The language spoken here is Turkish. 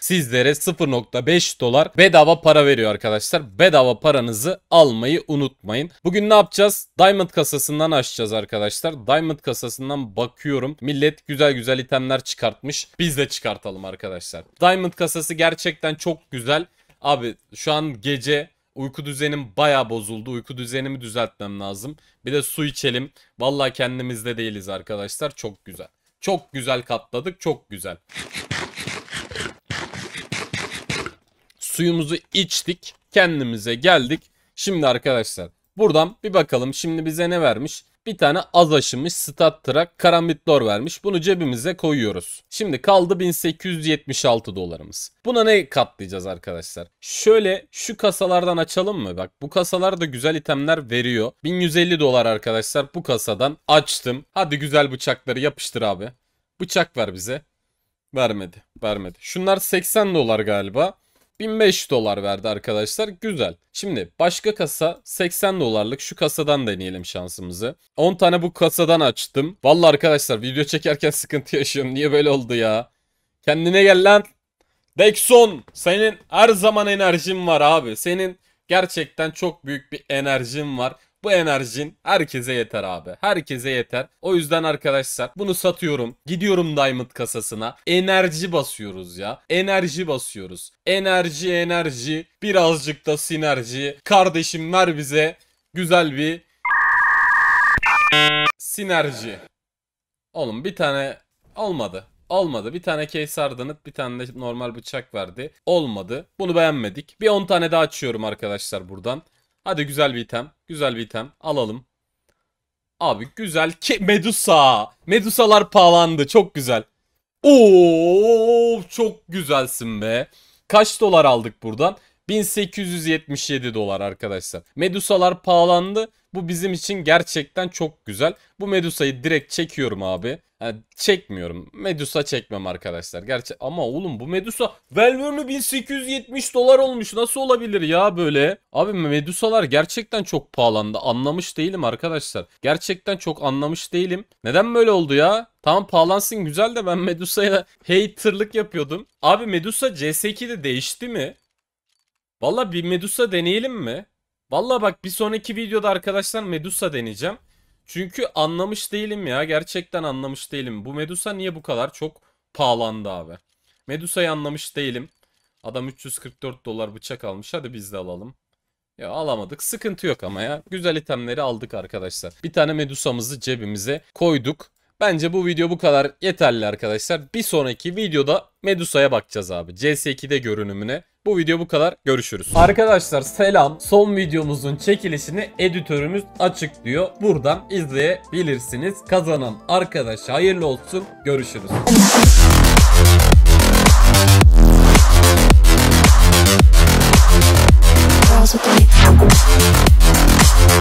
sizlere 0.5 dolar bedava para veriyor arkadaşlar. Bedava paranızı almayı unutmayın. Bugün ne yapacağız? Diamond kasasından açacağız arkadaşlar. Diamond kasasından bakıyorum. Millet güzel güzel itemler çıkartmış. Biz de çıkartalım arkadaşlar. Diamond kasası gerçekten çok güzel. Abi şu an gece Uyku düzenim baya bozuldu. Uyku düzenimi düzeltmem lazım. Bir de su içelim. Vallahi kendimizde değiliz arkadaşlar. Çok güzel. Çok güzel katladık. Çok güzel. Suyumuzu içtik. Kendimize geldik. Şimdi arkadaşlar buradan bir bakalım. Şimdi bize ne vermiş? Bir tane az aşımış stat trak karamitlor vermiş. Bunu cebimize koyuyoruz. Şimdi kaldı 1876 dolarımız. Buna ne katlayacağız arkadaşlar? Şöyle şu kasalardan açalım mı? Bak bu kasalar da güzel itemler veriyor. 1150 dolar arkadaşlar bu kasadan açtım. Hadi güzel bıçakları yapıştır abi. Bıçak ver bize. Vermedi. Vermedi. Şunlar 80 dolar galiba. 1500 dolar verdi arkadaşlar. Güzel. Şimdi başka kasa 80 dolarlık şu kasadan deneyelim şansımızı. 10 tane bu kasadan açtım. Vallahi arkadaşlar video çekerken sıkıntı yaşıyorum. Niye böyle oldu ya? Kendine gel lan. Dexon senin her zaman enerjin var abi. Senin gerçekten çok büyük bir enerjin var. Bu enerjin herkese yeter abi. Herkese yeter. O yüzden arkadaşlar bunu satıyorum. Gidiyorum Diamond kasasına. Enerji basıyoruz ya. Enerji basıyoruz. Enerji enerji. Birazcık da sinerji. Kardeşim ver bize güzel bir sinerji. Oğlum bir tane olmadı. Olmadı. Bir tane case ardanıt, bir tane de normal bıçak verdi. Olmadı. Bunu beğenmedik. Bir 10 tane daha açıyorum arkadaşlar buradan. Hadi güzel bir item. Güzel bir item. Alalım. Abi güzel. Ki Medusa. Medusalar pahalandı. Çok güzel. Oo çok güzelsin be. Kaç dolar aldık buradan? 1877 dolar arkadaşlar. Medusalar pahalandı. Bu bizim için gerçekten çok güzel. Bu Medusa'yı direkt çekiyorum abi. Yani çekmiyorum. Medusa çekmem arkadaşlar. Gerçi ama oğlum bu Medusa Valverne 1870 dolar olmuş. Nasıl olabilir ya böyle? Abi Medusalar gerçekten çok pahalandı. Anlamış değilim arkadaşlar. Gerçekten çok anlamış değilim. Neden böyle oldu ya? Tamam pahalansın güzel de ben Medusa'ya haterlık yapıyordum. Abi Medusa CS2'de değişti mi? Valla bir Medusa deneyelim mi? Valla bak bir sonraki videoda arkadaşlar Medusa deneyeceğim. Çünkü anlamış değilim ya. Gerçekten anlamış değilim. Bu Medusa niye bu kadar çok pahalandı abi? Medusa'yı anlamış değilim. Adam 344 dolar bıçak almış. Hadi biz de alalım. Ya alamadık. Sıkıntı yok ama ya. Güzel itemleri aldık arkadaşlar. Bir tane Medusa'mızı cebimize koyduk. Bence bu video bu kadar yeterli arkadaşlar. Bir sonraki videoda Medusa'ya bakacağız abi. CS2'de görünümüne. Bu video bu kadar. Görüşürüz. Arkadaşlar selam. Son videomuzun çekilişini editörümüz açıklıyor. Buradan izleyebilirsiniz. Kazanan arkadaş hayırlı olsun. Görüşürüz.